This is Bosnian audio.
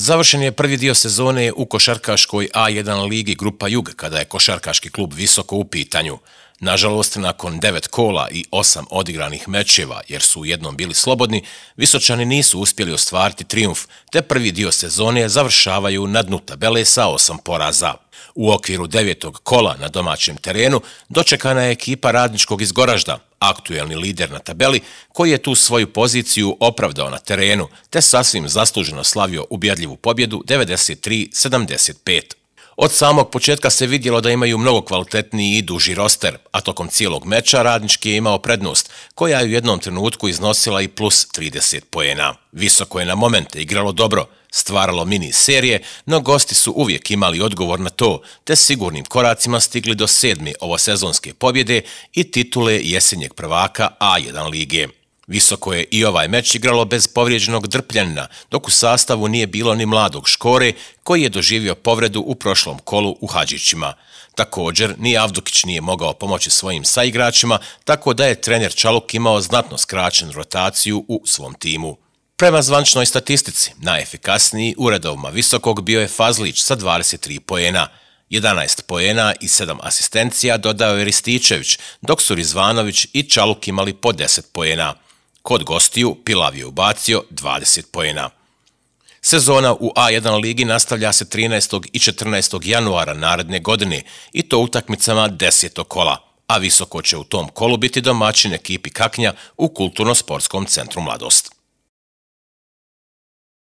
Završen je prvi dio sezone u košarkaškoj A1 ligi Grupa Jug, kada je košarkaški klub visoko u pitanju. Nažalost, nakon devet kola i osam odigranih mečeva, jer su u jednom bili slobodni, visočani nisu uspjeli ostvariti triumf, te prvi dio sezone završavaju na dnu tabele sa osam poraza. U okviru devjetog kola na domaćem terenu dočekana je ekipa radničkog iz Goražda – aktuelni lider na tabeli koji je tu svoju poziciju opravdao na terenu te sasvim zasluženo slavio ubjedljivu pobjedu 93-75. Od samog početka se vidjelo da imaju mnogo kvalitetniji i duži roster, a tokom cijelog meča radnički je imao prednost, koja je u jednom trenutku iznosila i plus 30 pojena. Visoko je na momente igralo dobro, stvaralo mini serije, no gosti su uvijek imali odgovor na to, te sigurnim koracima stigli do sedmi ovo sezonske pobjede i titule jesenjeg prvaka A1 lige. Visoko je i ovaj meč igralo bez povrijeđenog drpljanina, dok u sastavu nije bilo ni mladog škore koji je doživio povredu u prošlom kolu u Hađićima. Također, ni Avdukić nije mogao pomoći svojim saigračima, tako da je trener Čaluk imao znatno skraćenu rotaciju u svom timu. Prema zvančnoj statistici, najefikasniji u redovima Visokog bio je Fazlić sa 23 pojena. 11 pojena i 7 asistencija dodao je Ristićević, dok su Rizvanović i Čaluk imali po 10 pojena. Kod gostiju Pilav je ubacio 20 pojena. Sezona u A1 ligi nastavlja se 13. i 14. januara naredne godine i to utakmicama 10. kola, a visoko će u tom kolu biti domaćin ekipi Kaknja u Kulturno-sportskom centru Mladost.